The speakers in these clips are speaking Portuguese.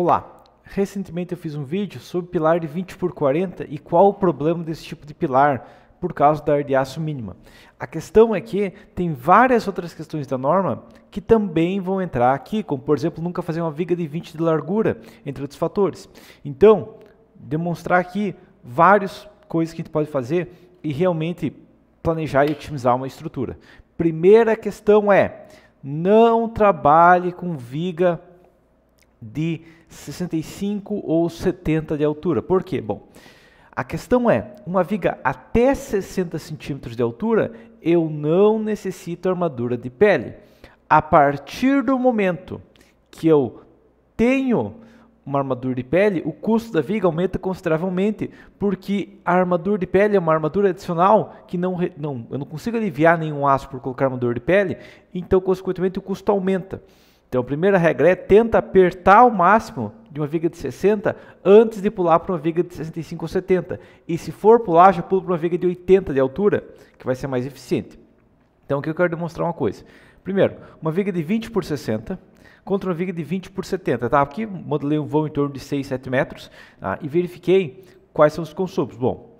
Olá, recentemente eu fiz um vídeo sobre pilar de 20 por 40 e qual o problema desse tipo de pilar por causa da aço mínima. A questão é que tem várias outras questões da norma que também vão entrar aqui, como por exemplo nunca fazer uma viga de 20 de largura, entre outros fatores. Então, demonstrar aqui várias coisas que a gente pode fazer e realmente planejar e otimizar uma estrutura. Primeira questão é, não trabalhe com viga de 65 ou 70 de altura. Por quê? Bom, a questão é, uma viga até 60 centímetros de altura, eu não necessito armadura de pele. A partir do momento que eu tenho uma armadura de pele, o custo da viga aumenta consideravelmente, porque a armadura de pele é uma armadura adicional que não, não eu não consigo aliviar nenhum aço por colocar armadura de pele, então consequentemente o custo aumenta. Então, a primeira regra é tenta apertar o máximo de uma viga de 60 antes de pular para uma viga de 65 ou 70. E se for pular, já pula para uma viga de 80 de altura, que vai ser mais eficiente. Então, aqui eu quero demonstrar uma coisa. Primeiro, uma viga de 20 por 60 contra uma viga de 20 por 70. Tá? Aqui modelei um voo em torno de 6, 7 metros tá? e verifiquei quais são os consumos. Bom,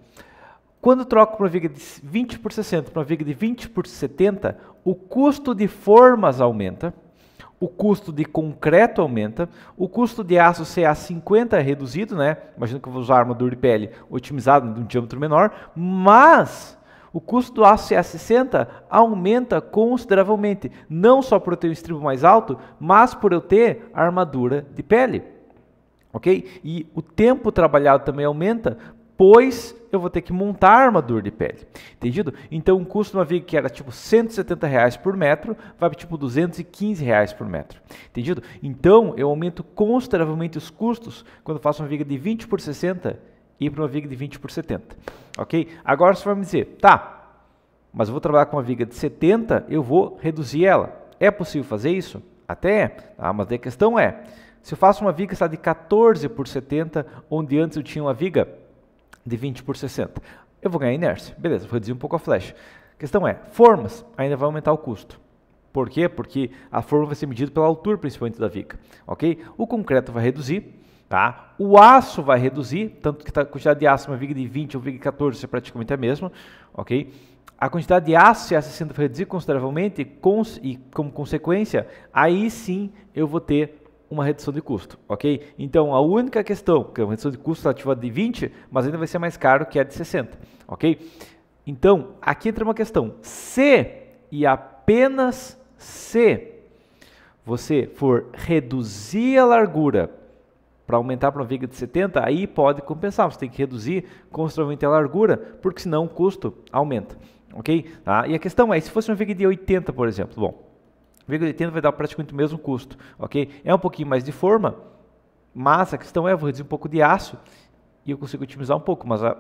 quando troco para uma viga de 20 por 60 para uma viga de 20 por 70, o custo de formas aumenta o custo de concreto aumenta, o custo de aço CA50 é reduzido, né? Imagino que eu vou usar armadura de pele otimizada né, de um diâmetro menor, mas o custo do aço CA60 aumenta consideravelmente, não só por eu ter um estribo mais alto, mas por eu ter armadura de pele. Ok? E o tempo trabalhado também aumenta, depois eu vou ter que montar a armadura de pele. Entendido? Então o custo de uma viga que era tipo 170 reais por metro, vai para tipo 215 reais por metro. Entendido? Então eu aumento consideravelmente os custos quando faço uma viga de 20 por 60 e para uma viga de 20 por 70. Ok? Agora você vai me dizer, tá, mas eu vou trabalhar com uma viga de 70, eu vou reduzir ela. É possível fazer isso? Até é, ah, mas a questão é, se eu faço uma viga está de 14 por 70, onde antes eu tinha uma viga de 20 por 60. Eu vou ganhar inércia, beleza, vou reduzir um pouco a flecha. questão é, formas ainda vai aumentar o custo. Por quê? Porque a forma vai ser medida pela altura principalmente da viga, ok? O concreto vai reduzir, tá? O aço vai reduzir, tanto que tá, a quantidade de aço, uma viga de 20 ou viga de 14 é praticamente a mesma, ok? A quantidade de aço e a 60 vai reduzir consideravelmente com, e como consequência, aí sim eu vou ter uma redução de custo, ok? Então, a única questão, que é uma redução de custo ativa de 20, mas ainda vai ser mais caro que a de 60, ok? Então, aqui entra uma questão. Se e apenas se você for reduzir a largura para aumentar para uma viga de 70, aí pode compensar. Você tem que reduzir consideravelmente a largura, porque senão o custo aumenta, ok? Ah, E a questão é, se fosse uma viga de 80, por exemplo, bom, 0,80 vai dar praticamente o mesmo custo, ok? É um pouquinho mais de forma, mas a questão é, eu vou reduzir um pouco de aço e eu consigo otimizar um pouco, mas o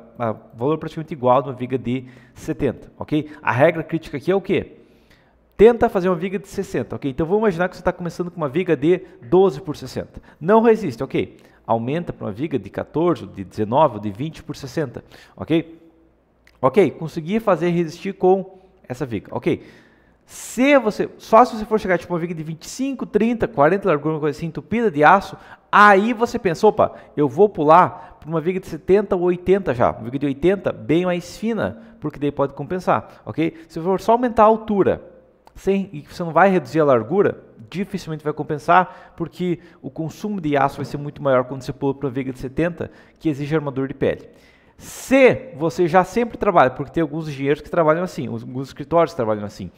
valor é praticamente igual de uma viga de 70, ok? A regra crítica aqui é o quê? Tenta fazer uma viga de 60, ok? Então vamos imaginar que você está começando com uma viga de 12 por 60. Não resiste, ok? Aumenta para uma viga de 14, de 19, de 20 por 60, ok? Ok, consegui fazer resistir com essa viga, ok? Se você, só se você for chegar tipo uma viga de 25, 30, 40 largura, uma coisa assim, entupida de aço, aí você pensa, opa, eu vou pular para uma viga de 70 ou 80 já, uma viga de 80 bem mais fina, porque daí pode compensar, ok? Se for só aumentar a altura sem, e você não vai reduzir a largura, dificilmente vai compensar, porque o consumo de aço vai ser muito maior quando você pula para uma viga de 70, que exige armador de pele. Se você já sempre trabalha, porque tem alguns engenheiros que trabalham assim, alguns escritórios trabalham assim,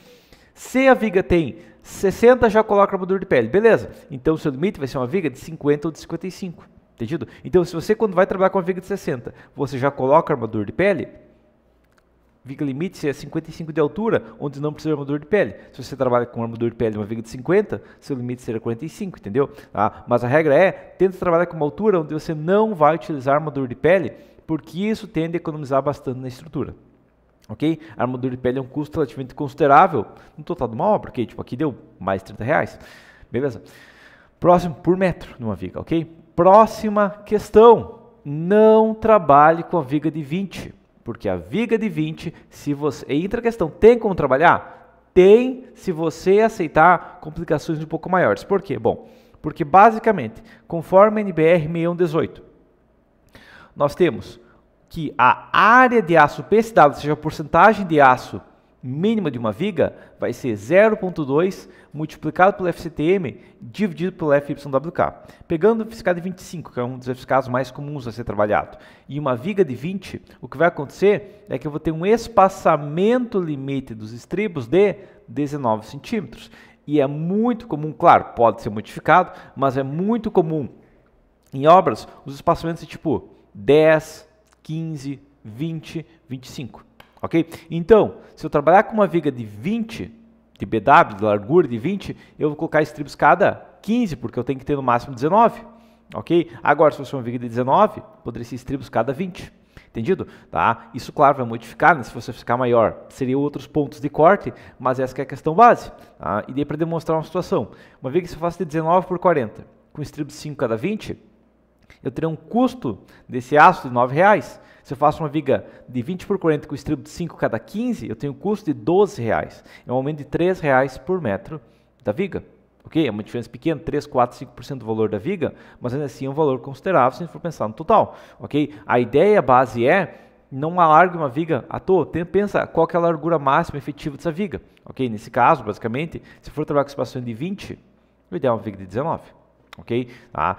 se a viga tem 60, já coloca armadura de pele, beleza. Então o seu limite vai ser uma viga de 50 ou de 55, entendido? Então se você quando vai trabalhar com uma viga de 60, você já coloca armadura de pele, viga limite seja é 55 de altura, onde não precisa de armadura de pele. Se você trabalha com armadura de pele uma viga de 50, seu limite será 45, entendeu? Ah, mas a regra é, tenta trabalhar com uma altura onde você não vai utilizar armadura de pele, porque isso tende a economizar bastante na estrutura. Ok? A armadura de pele é um custo relativamente considerável no total de uma obra, ok? Tipo, aqui deu mais 30 reais. Beleza? Próximo, por metro numa viga, ok? Próxima questão. Não trabalhe com a viga de 20, porque a viga de 20, se você... Entra a questão, tem como trabalhar? Tem, se você aceitar complicações um pouco maiores. Por quê? Bom, porque basicamente, conforme a NBR 6118, nós temos que a área de aço PSW, ou seja, a porcentagem de aço mínima de uma viga, vai ser 0,2 multiplicado pelo FCTM dividido pelo FYWK. Pegando o fiscal de 25, que é um dos fiscais mais comuns a ser trabalhado, e uma viga de 20, o que vai acontecer é que eu vou ter um espaçamento limite dos estribos de 19 centímetros. E é muito comum, claro, pode ser modificado, mas é muito comum em obras os espaçamentos de tipo 10 15, 20, 25. Ok? Então, se eu trabalhar com uma viga de 20, de BW, de largura de 20, eu vou colocar estribos cada 15, porque eu tenho que ter no máximo 19. Ok? Agora, se fosse uma viga de 19, poderia ser estribos cada 20. Entendido? Tá? Isso, claro, vai modificar, né? se você ficar maior, seriam outros pontos de corte, mas essa é a questão base. Tá? E daí para demonstrar uma situação. Uma viga que se eu faço de 19 por 40, com estribos 5 cada 20, eu teria um custo desse aço de R$ reais. Se eu faço uma viga de 20 por 40 com estribo de 5 cada 15, eu tenho um custo de R$ reais. É um aumento de R$ reais por metro da viga. Ok? É uma diferença pequena, 3, 4, 5% do valor da viga, mas ainda assim é um valor considerável se a gente for pensar no total. Ok? A ideia base é não alargue uma viga à toa. Tem, pensa qual é a largura máxima efetiva dessa viga. Ok? Nesse caso, basicamente, se for trabalhar com espaço de 20, o ideal é uma viga de 19. Ok? Tá?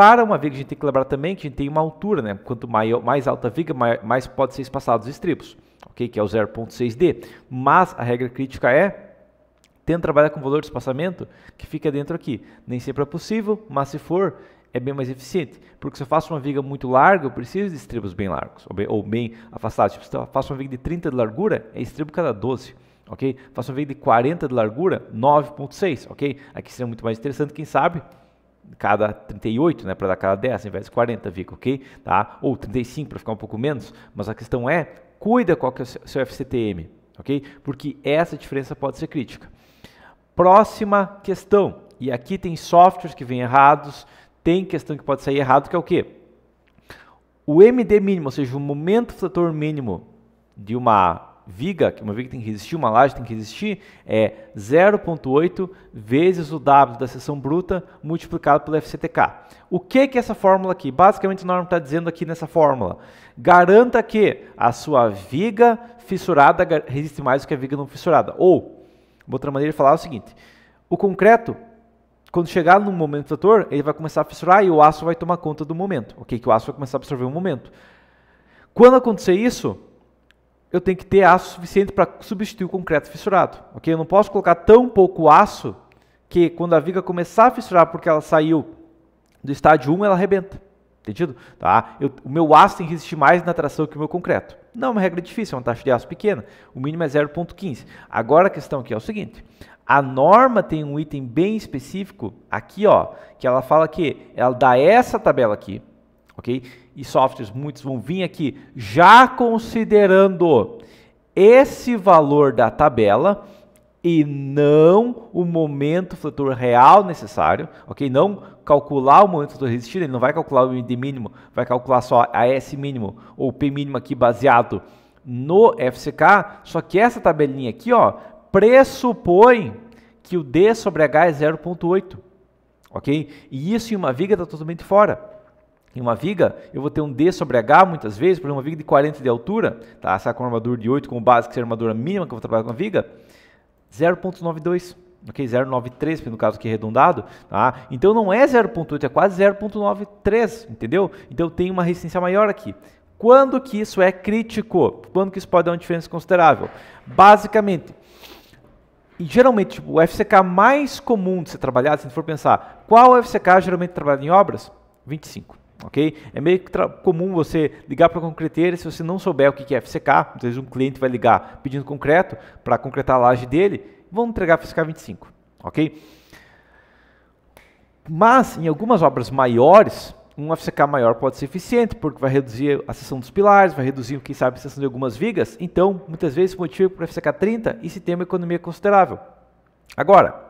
Para uma viga, a gente tem que lembrar também que a gente tem uma altura, né? Quanto maior, mais alta a viga, mais pode ser espaçados os estribos, ok? Que é o 0.6D. Mas a regra crítica é tenta trabalhar com o valor de espaçamento que fica dentro aqui. Nem sempre é possível, mas se for, é bem mais eficiente. Porque se eu faço uma viga muito larga, eu preciso de estribos bem largos, ou bem, ou bem afastados. Tipo, se eu faço uma viga de 30 de largura, é estribo cada 12 ok? Faço uma viga de 40 de largura, 9.6, ok? Aqui seria muito mais interessante, quem sabe, cada 38, né, para dar cada 10, em vez de 40 fica, ok? Tá? Ou 35 para ficar um pouco menos, mas a questão é, cuida qual que é o seu FCTM, ok? Porque essa diferença pode ser crítica. Próxima questão, e aqui tem softwares que vêm errados, tem questão que pode sair errado, que é o quê? O MD mínimo, ou seja, o momento flutuador mínimo de uma viga, que uma viga tem que resistir, uma laje tem que resistir, é 0,8 vezes o W da seção bruta multiplicado pelo FCTK. O que que essa fórmula aqui? Basicamente o Norm está dizendo aqui nessa fórmula. Garanta que a sua viga fissurada resiste mais do que a viga não fissurada. Ou, outra maneira de falar é o seguinte, o concreto quando chegar no momento do trator, ele vai começar a fissurar e o aço vai tomar conta do momento, ok? Que o aço vai começar a absorver o momento. Quando acontecer isso, eu tenho que ter aço suficiente para substituir o concreto fissurado. Ok? Eu não posso colocar tão pouco aço que quando a viga começar a fissurar porque ela saiu do estádio 1, ela arrebenta. Entendido? Tá? Eu, o meu aço tem que resistir mais na tração que o meu concreto. Não é uma regra difícil, é uma taxa de aço pequena. O mínimo é 0,15. Agora a questão aqui é o seguinte. A norma tem um item bem específico aqui, ó, que ela fala que ela dá essa tabela aqui, ok? e softwares, muitos vão vir aqui, já considerando esse valor da tabela e não o momento flutuador real necessário, ok? Não calcular o momento flutuador resistido, ele não vai calcular o MD mínimo, vai calcular só a S mínimo ou P mínimo aqui baseado no FCK, só que essa tabelinha aqui, ó, pressupõe que o D sobre H é 0.8, ok? E isso em uma viga está totalmente fora em uma viga, eu vou ter um D sobre H muitas vezes, por exemplo, uma viga de 40 de altura, tá? Essa com armadura de 8 com base, que seja a armadura mínima que eu vou trabalhar com a viga, 0.92, ok? 0.93, no caso aqui arredondado, tá? Então não é 0.8, é quase 0.93, entendeu? Então tem uma resistência maior aqui. Quando que isso é crítico? Quando que isso pode dar uma diferença considerável? Basicamente, e geralmente tipo, o FCK mais comum de ser trabalhado, se for pensar, qual FCK geralmente trabalhado em obras? 25 ok? É meio comum você ligar para a concreteira se você não souber o que é FCK, às vezes um cliente vai ligar pedindo concreto para concretar a laje dele, vão entregar FCK 25, ok? Mas em algumas obras maiores, um FCK maior pode ser eficiente, porque vai reduzir a seção dos pilares, vai reduzir, quem sabe, a seção de algumas vigas, então muitas vezes motivo para FCK 30 e se tem uma economia considerável. Agora,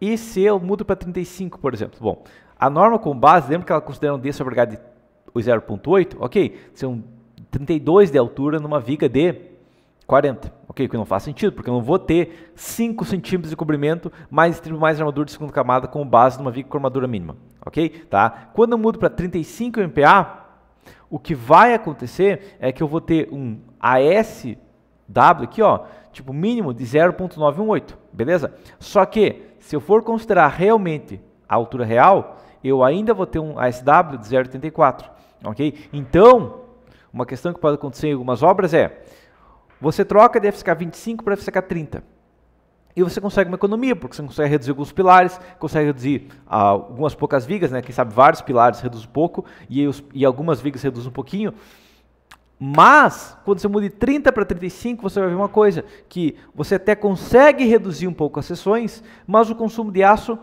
e se eu mudo para 35, por exemplo? Bom, a norma com base, lembra que ela considera um D sobre de 0.8? Ok, são 32 de altura numa viga de 40. Ok, que não faz sentido, porque eu não vou ter 5 centímetros de comprimento mais estribo mais armadura de segunda camada com base numa viga com armadura mínima. Ok? Tá? Quando eu mudo para 35 MPa, o que vai acontecer é que eu vou ter um ASW aqui, ó, tipo mínimo de 0.918, beleza? Só que se eu for considerar realmente a altura real, eu ainda vou ter um ASW de 0,84, ok? Então, uma questão que pode acontecer em algumas obras é, você troca de FSK 25 para FSK 30, e você consegue uma economia, porque você consegue reduzir alguns pilares, consegue reduzir ah, algumas poucas vigas, né? quem sabe vários pilares reduz pouco, e, os, e algumas vigas reduz um pouquinho, mas, quando você muda de 30 para 35, você vai ver uma coisa, que você até consegue reduzir um pouco as sessões, mas o consumo de aço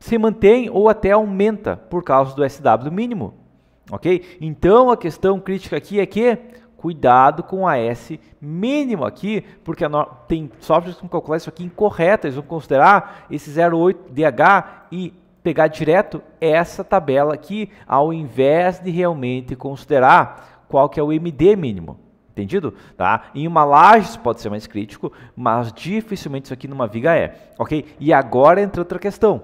se mantém ou até aumenta por causa do SW mínimo, ok? Então a questão crítica aqui é que cuidado com a S mínimo aqui, porque no... tem softwares que vão calcular isso aqui incorreto, eles vão considerar esse 0,8DH e pegar direto essa tabela aqui, ao invés de realmente considerar qual que é o MD mínimo, entendido? Tá? Em uma laje isso pode ser mais crítico, mas dificilmente isso aqui numa viga é, ok? E agora entra outra questão,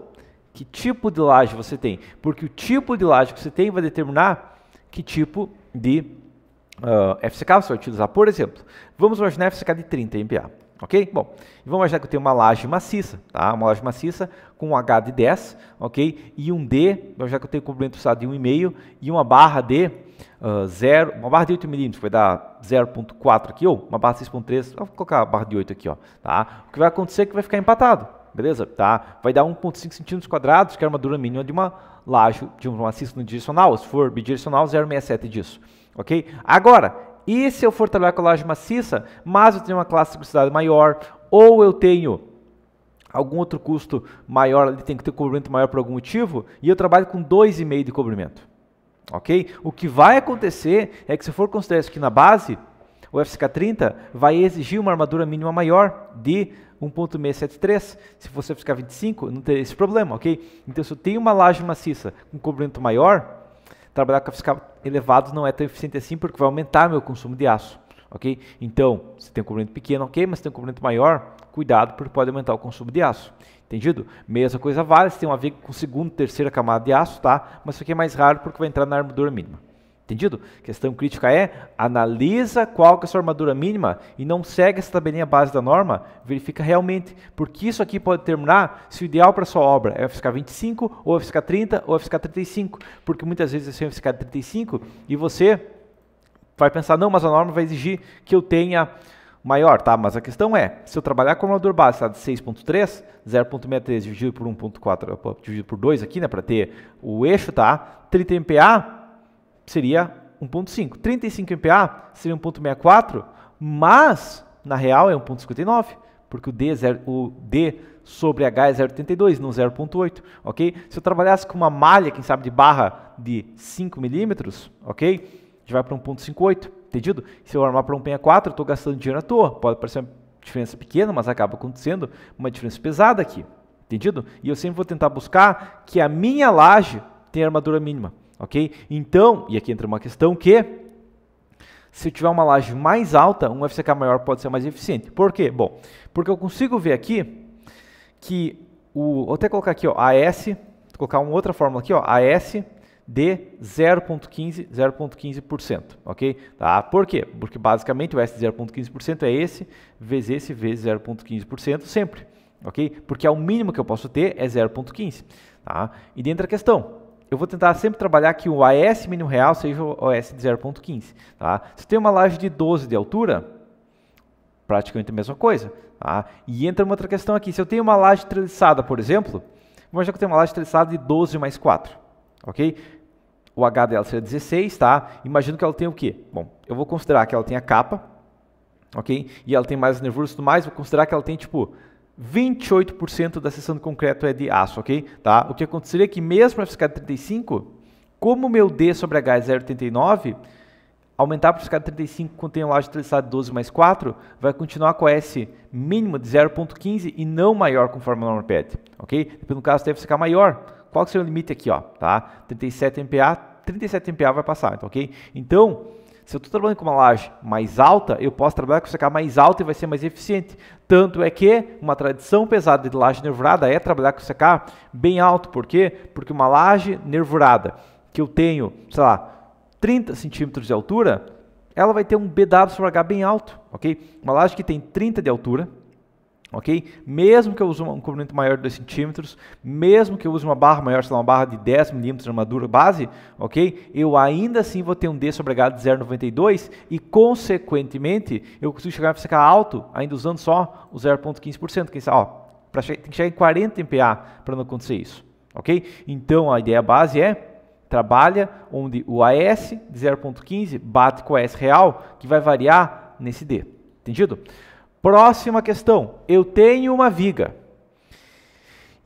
que tipo de laje você tem, porque o tipo de laje que você tem vai determinar que tipo de uh, ah, FCK você vai utilizar. Por exemplo, vamos imaginar FCK de 30 MPa, ok? Bom, vamos imaginar que eu tenho uma laje maciça, tá? Uma laje maciça com um H de 10, ok? E um D, vamos imaginar que eu tenho um comprimento de 1,5 e uma barra de uh, uma barra de 8 milímetros, vai dar 0.4 aqui, ou uma barra de 6.3, vou colocar a barra de 8 aqui, ó, tá? O que vai acontecer é que vai ficar empatado, beleza? Tá? Vai dar 1,5 centímetros quadrados, que é a armadura mínima de uma laje, de um maciço direcional. Se for bidirecional, 0,67 disso, ok? Agora, e se eu for trabalhar com a laje maciça, mas eu tenho uma classe de velocidade maior, ou eu tenho algum outro custo maior, ele tem que ter cobrimento maior por algum motivo, e eu trabalho com 2,5 de cobrimento. Ok? O que vai acontecer é que se for considerar isso aqui na base, o FCK30 vai exigir uma armadura mínima maior de 1.673, se você ficar 25, não tem esse problema, ok? Então, se eu tenho uma laje maciça com cobrimento maior, trabalhar com a fiscal elevado não é tão eficiente assim, porque vai aumentar meu consumo de aço, ok? Então, se tem um cobrimento pequeno, ok, mas se tem um cobrimento maior, cuidado, porque pode aumentar o consumo de aço, entendido? Mesma coisa vale se tem uma viga com segunda, terceira camada de aço, tá? Mas isso aqui é mais raro, porque vai entrar na armadura mínima. Entendido? Questão crítica é analisa qual que é a sua armadura mínima e não segue essa tabelinha base da norma, verifica realmente, porque isso aqui pode determinar se o ideal para sua obra é o FSK 25 ou é FSK 30 ou é FSK 35, porque muitas vezes você é FSK 35 e você vai pensar, não, mas a norma vai exigir que eu tenha maior, tá? Mas a questão é, se eu trabalhar com o armadura base tá, de 6.3, 0.63 dividido por 1.4, dividido por 2 aqui, né, para ter o eixo, tá? 30 MPa seria 1.5. 35 MPa seria 1.64, mas na real é 1.59, porque o D, é zero, o D sobre H é 0,82, não 0,8, ok? Se eu trabalhasse com uma malha, quem sabe, de barra de 5 milímetros, ok? A gente vai para 1.58, entendido? Se eu armar para 1.64, eu estou gastando dinheiro à toa. Pode parecer uma diferença pequena, mas acaba acontecendo uma diferença pesada aqui, entendido? E eu sempre vou tentar buscar que a minha laje tenha armadura mínima ok? Então, e aqui entra uma questão que se eu tiver uma laje mais alta, um FCK maior pode ser mais eficiente. Por quê? Bom, porque eu consigo ver aqui que o, vou até colocar aqui, ó, AS, vou colocar uma outra fórmula aqui, ó, AS de 0.15, 0.15%, ok? Tá? Por quê? Porque basicamente o S de 0.15% é esse, vezes esse, vezes 0.15% sempre, ok? Porque é o mínimo que eu posso ter é 0.15, tá? E dentro da questão, eu vou tentar sempre trabalhar que o AS mínimo real seja o AS de 0.15. Tá? Se tem uma laje de 12 de altura, praticamente a mesma coisa. Tá? E entra uma outra questão aqui. Se eu tenho uma laje treliçada, por exemplo, vamos já que eu tenho uma laje treliçada de 12 mais 4. Ok? O H dela seria 16, tá? Imagino que ela tenha o quê? Bom, eu vou considerar que ela tenha capa, ok? E ela tem mais nervuras e tudo mais, vou considerar que ela tem, tipo, 28% da seção de concreto é de aço, ok? Tá? O que aconteceria é que mesmo a fiscal de 35, como o meu D sobre H é 0,39, aumentar para fiscal de 35 contém o laje de 12 mais 4, vai continuar com a S mínimo de 0,15 e não maior conforme a norma pede, ok? No caso deve ficar maior. Qual que seria o limite aqui, ó? Tá? 37 MPa, 37 MPa vai passar, então, ok? Então, se eu estou trabalhando com uma laje mais alta, eu posso trabalhar com secar mais alta e vai ser mais eficiente. Tanto é que uma tradição pesada de laje nervurada é trabalhar com secar bem alto. Por quê? Porque uma laje nervurada que eu tenho, sei lá, 30 centímetros de altura, ela vai ter um BW sobre H bem alto, ok? Uma laje que tem 30 de altura, ok? Mesmo que eu use um comprimento maior de 2 centímetros, mesmo que eu use uma barra maior, sei lá, uma barra de 10 milímetros de armadura base, ok? Eu ainda assim vou ter um D sobre H de 0,92 e, consequentemente, eu consigo chegar a ficar alto, ainda usando só o 0,15%, quem sabe, ó, pra chegar, tem que chegar em 40 MPa para não acontecer isso, ok? Então, a ideia base é trabalha onde o AS de 0,15 bate com o AS real, que vai variar nesse D, entendido? Próxima questão. Eu tenho uma viga.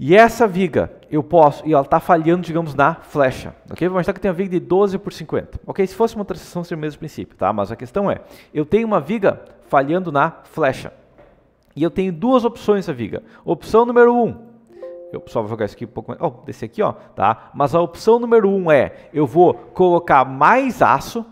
E essa viga, eu posso, e ela está falhando, digamos, na flecha. Ok? Vou imaginar que eu tenho uma viga de 12 por 50. Ok? Se fosse uma transição, seria o mesmo princípio, tá? Mas a questão é, eu tenho uma viga falhando na flecha. E eu tenho duas opções essa viga. Opção número 1, um, eu só vou jogar isso aqui um pouco mais, oh, desse aqui, ó, tá? Mas a opção número 1 um é, eu vou colocar mais aço,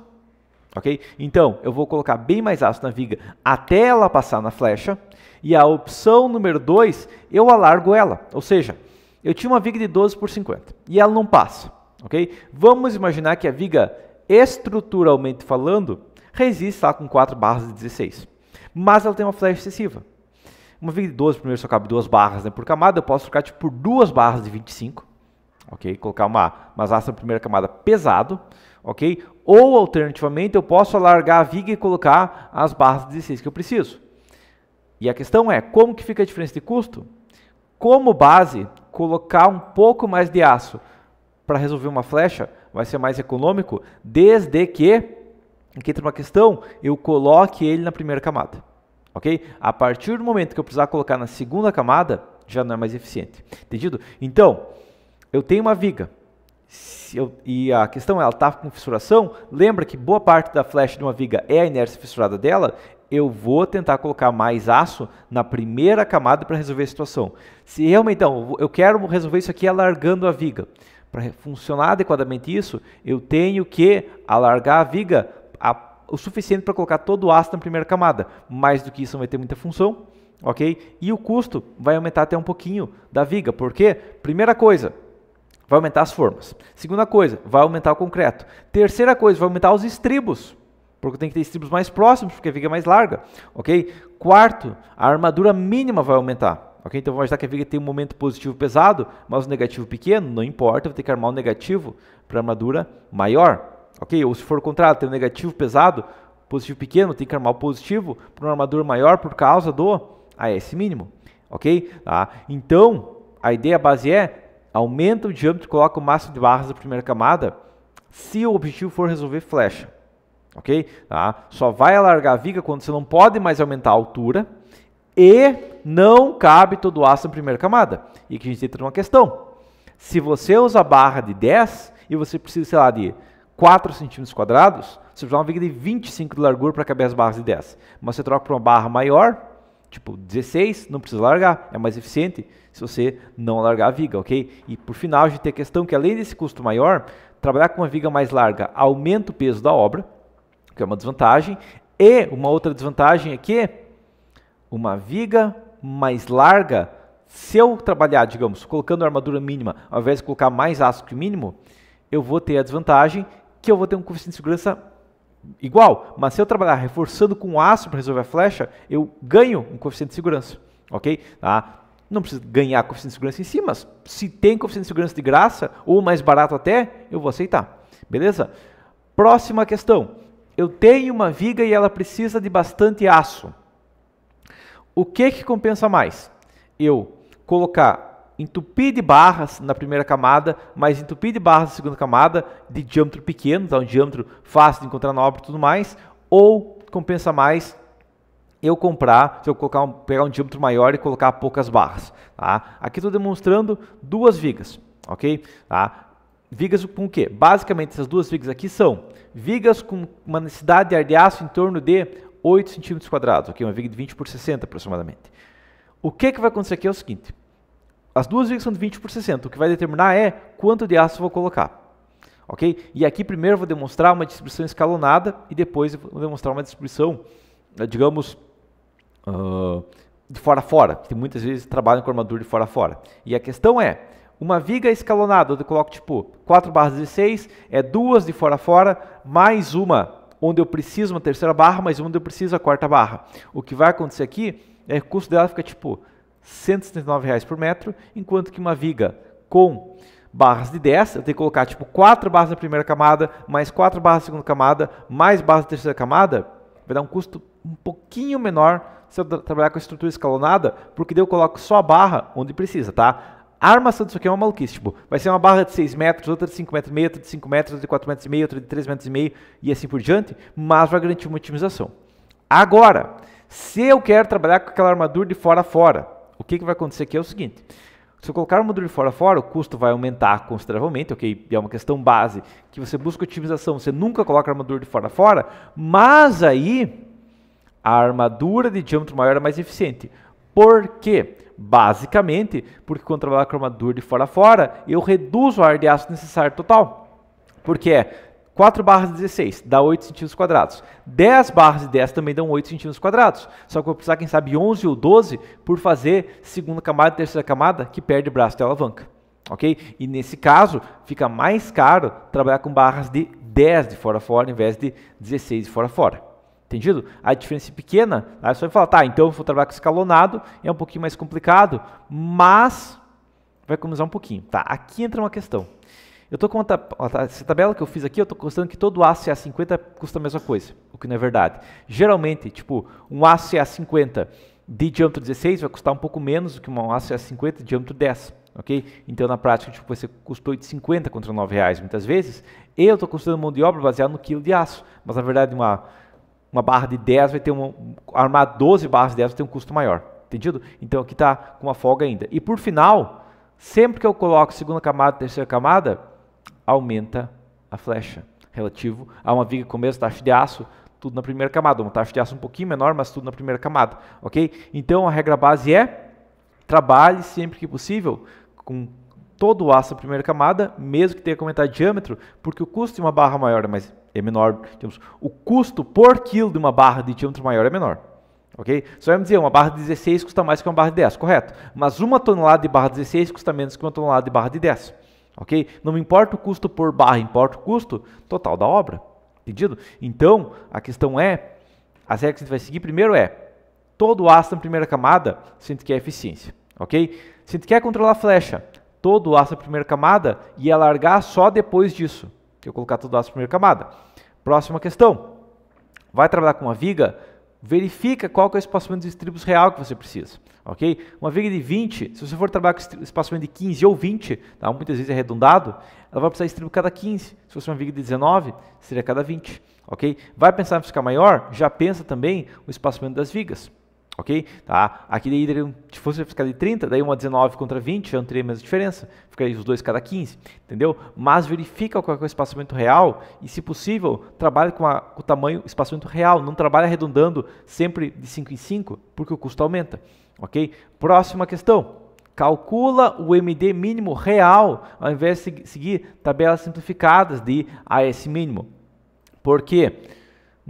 ok? Então, eu vou colocar bem mais aço na viga até ela passar na flecha, e a opção número 2, eu alargo ela, ou seja, eu tinha uma viga de 12 por 50 e ela não passa, ok? Vamos imaginar que a viga, estruturalmente falando, resiste lá com 4 barras de 16, mas ela tem uma flecha excessiva. Uma viga de 12, primeiro só cabe duas barras né, por camada, eu posso trocar tipo, por duas barras de 25, ok? Colocar uma masaça na primeira camada pesado, ok? Ou, alternativamente, eu posso alargar a viga e colocar as barras 16 que eu preciso. E a questão é, como que fica a diferença de custo? Como base, colocar um pouco mais de aço para resolver uma flecha vai ser mais econômico, desde que, aqui entra uma questão, eu coloque ele na primeira camada. Ok? A partir do momento que eu precisar colocar na segunda camada, já não é mais eficiente. Entendido? Então, eu tenho uma viga eu, e a questão é, ela está com fissuração, lembra que boa parte da flecha de uma viga é a inércia fissurada dela, eu vou tentar colocar mais aço na primeira camada para resolver a situação. Se realmente, então, eu quero resolver isso aqui alargando a viga. Para funcionar adequadamente isso, eu tenho que alargar a viga a, o suficiente para colocar todo o aço na primeira camada. Mais do que isso não vai ter muita função, ok? E o custo vai aumentar até um pouquinho da viga. Por quê? Primeira coisa, vai aumentar as formas. Segunda coisa, vai aumentar o concreto. Terceira coisa, vai aumentar os estribos, porque tem que ter estribos mais próximos, porque a viga é mais larga, ok? Quarto, a armadura mínima vai aumentar. ok? Então vamos imaginar que a viga tem um momento positivo pesado, mas um negativo pequeno, não importa, vou ter que armar um negativo para armadura maior. Ok? Ou se for o contrário, tem um negativo pesado, positivo pequeno, tem que armar o positivo para uma armadura maior por causa do AS mínimo. Ok? Ah, Então, a ideia base é aumenta o diâmetro, coloca o máximo de barras da primeira camada, se o objetivo for resolver flecha, ok? Tá? Só vai alargar a viga quando você não pode mais aumentar a altura e não cabe todo o aço na primeira camada. E que a gente entra numa questão. Se você usa barra de 10 e você precisa, sei lá, de 4 centímetros quadrados, você precisa de uma viga de 25 de largura para caber as barras de 10. Mas você troca para uma barra maior, Tipo, 16, não precisa largar, é mais eficiente se você não largar a viga, ok? E por final, a gente tem a questão que além desse custo maior, trabalhar com uma viga mais larga aumenta o peso da obra, que é uma desvantagem, e uma outra desvantagem é que uma viga mais larga, se eu trabalhar, digamos, colocando armadura mínima, ao invés de colocar mais aço que o mínimo, eu vou ter a desvantagem que eu vou ter um coeficiente de segurança igual, mas se eu trabalhar reforçando com aço para resolver a flecha, eu ganho um coeficiente de segurança, ok? Tá? Não preciso ganhar coeficiente de segurança em si, mas se tem coeficiente de segurança de graça, ou mais barato até, eu vou aceitar, beleza? Próxima questão. Eu tenho uma viga e ela precisa de bastante aço. O que que compensa mais? Eu colocar entupir de barras na primeira camada, mas entupir de barras na segunda camada, de diâmetro pequeno, então um diâmetro fácil de encontrar na obra e tudo mais, ou compensa mais eu comprar, se eu colocar um, pegar um diâmetro maior e colocar poucas barras. Tá? Aqui estou demonstrando duas vigas, ok? Tá? Vigas com o quê? Basicamente essas duas vigas aqui são vigas com uma necessidade de ar de aço em torno de 8 cm quadrados, ok? Uma viga de 20 por 60 aproximadamente. O que, que vai acontecer aqui é o seguinte, as duas vigas são de 20 por 60. O que vai determinar é quanto de aço vou colocar. Ok? E aqui primeiro eu vou demonstrar uma distribuição escalonada e depois eu vou demonstrar uma distribuição, eh, digamos, uh, de fora a fora, que muitas vezes trabalham com armadura de fora a fora. E a questão é, uma viga escalonada, onde eu coloco tipo 4 barras 16, é duas de fora a fora, mais uma onde eu preciso uma terceira barra, mais uma onde eu preciso a quarta barra. O que vai acontecer aqui é que o custo dela fica tipo 179 reais por metro, enquanto que uma viga com barras de 10, eu tenho que colocar tipo 4 barras na primeira camada, mais 4 barras na segunda camada, mais barras na terceira camada, vai dar um custo um pouquinho menor se eu trabalhar com a estrutura escalonada, porque daí eu coloco só a barra onde precisa, tá? A armação disso aqui é uma maluquice, tipo, vai ser uma barra de 6 metros, outra de 5 metros e meio, outra de 5 metros, outra de 4 metros e meio, outra de 3 metros e meio e assim por diante, mas vai garantir uma otimização. Agora, se eu quero trabalhar com aquela armadura de fora a fora, o que, que vai acontecer aqui é o seguinte. Se eu colocar o de fora fora, o custo vai aumentar consideravelmente, ok? É uma questão base que você busca otimização, você nunca coloca a armadura de fora fora, mas aí a armadura de diâmetro maior é mais eficiente. Por quê? Basicamente, porque quando eu trabalho com a armadura de fora fora, eu reduzo o ar de aço necessário total. Porque é 4 barras de 16 dá 8 centímetros quadrados. 10 barras de 10 também dão 8 centímetros quadrados. Só que eu vou precisar, quem sabe, 11 ou 12 por fazer segunda camada e terceira camada, que perde braço de alavanca. Ok? E nesse caso, fica mais caro trabalhar com barras de 10 de fora fora, em vez de 16 de fora fora. Entendido? A diferença é pequena. Aí você vai falar, tá, então eu vou trabalhar com escalonado, é um pouquinho mais complicado, mas vai economizar um pouquinho. Tá, aqui entra uma questão. Eu estou com a, tá, essa tabela que eu fiz aqui, eu estou constando que todo ACA é 50 custa a mesma coisa, o que não é verdade. Geralmente, tipo, um ACA é 50 de diâmetro 16 vai custar um pouco menos do que um ACA é 50 de diâmetro 10, ok? Então, na prática, tipo, você custou 8,50 contra 9 reais muitas vezes. Eu estou considerando mão de obra baseada no quilo de aço, mas na verdade uma, uma barra de 10 vai ter um... armar 12 barras de 10 vai ter um custo maior, entendido? Então aqui está com uma folga ainda. E por final... Sempre que eu coloco segunda camada, terceira camada, aumenta a flecha, relativo a uma viga com mesmo taxa de aço, tudo na primeira camada, uma taxa de aço um pouquinho menor, mas tudo na primeira camada, ok? Então a regra base é, trabalhe sempre que possível com todo o aço na primeira camada, mesmo que tenha que aumentar diâmetro, porque o custo de uma barra maior é, mais, é menor, digamos, o custo por quilo de uma barra de diâmetro maior é menor, ok? Só vamos dizer, uma barra de 16 custa mais que uma barra de 10, correto? Mas uma tonelada de barra de 16 custa menos que uma tonelada de barra de 10, ok? Não me importa o custo por barra, importa o custo total da obra, entendido? Então, a questão é, as regras que a gente vai seguir primeiro é, todo aço na primeira camada, se a gente quer é eficiência, ok? Se a gente quer é controlar a flecha, todo aço na primeira camada e alargar é só depois disso, que eu colocar todo aço na primeira camada. Próxima questão, vai trabalhar com uma viga, verifica qual que é o espaçamento de estribos real que você precisa ok? Uma viga de 20, se você for trabalhar com espaçamento de 15 ou 20, tá? muitas vezes é arredondado, ela vai precisar estribo cada 15. Se fosse uma viga de 19, seria cada 20, ok? Vai pensar em ficar maior? Já pensa também o espaçamento das vigas, ok? Tá? Aqui daí, se fosse ficar de 30, daí uma 19 contra 20, já não teria a mesma diferença, ficaria os dois cada 15, entendeu? Mas verifica qual é o espaçamento real e, se possível, trabalhe com, a, com o tamanho espaçamento real, não trabalhe arredondando sempre de 5 em 5, porque o custo aumenta, ok? Próxima questão. Calcula o MD mínimo real ao invés de seguir tabelas simplificadas de AS mínimo. Por quê? Porque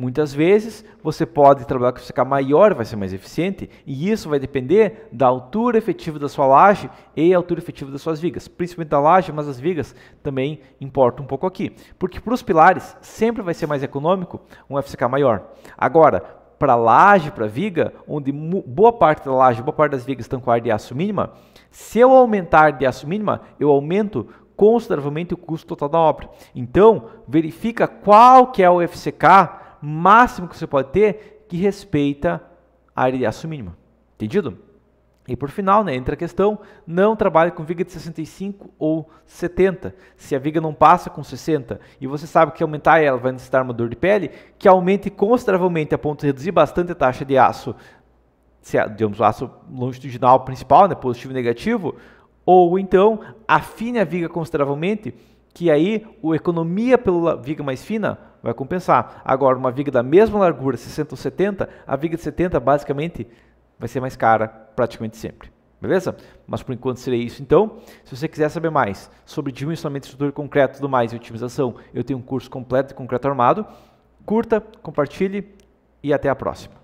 Muitas vezes você pode trabalhar com secar maior, vai ser mais eficiente, e isso vai depender da altura efetiva da sua laje e a altura efetiva das suas vigas, principalmente da laje, mas as vigas também importam um pouco aqui, porque para os pilares sempre vai ser mais econômico um FCK maior. Agora, para laje, para viga, onde boa parte da laje, boa parte das vigas estão com ar de aço mínima, se eu aumentar de aço mínima, eu aumento consideravelmente o custo total da obra. Então, verifica qual que é o FCK máximo que você pode ter que respeita a área de aço mínima. Entendido? E por final, né, entra a questão, não trabalhe com viga de 65 ou 70. Se a viga não passa com 60 e você sabe que aumentar ela vai necessitar uma dor de pele, que aumente consideravelmente a ponto de reduzir bastante a taxa de aço, se é, digamos, aço longitudinal principal, né, positivo e negativo, ou então afine a viga consideravelmente, que aí a economia pela viga mais fina vai compensar. Agora, uma viga da mesma largura, 60 ou 70, a viga de 70 basicamente vai ser mais cara praticamente sempre. Beleza? Mas por enquanto seria isso. Então, se você quiser saber mais sobre dimensionamento de estrutura de concreto e tudo mais e otimização, eu tenho um curso completo de concreto armado. Curta, compartilhe e até a próxima.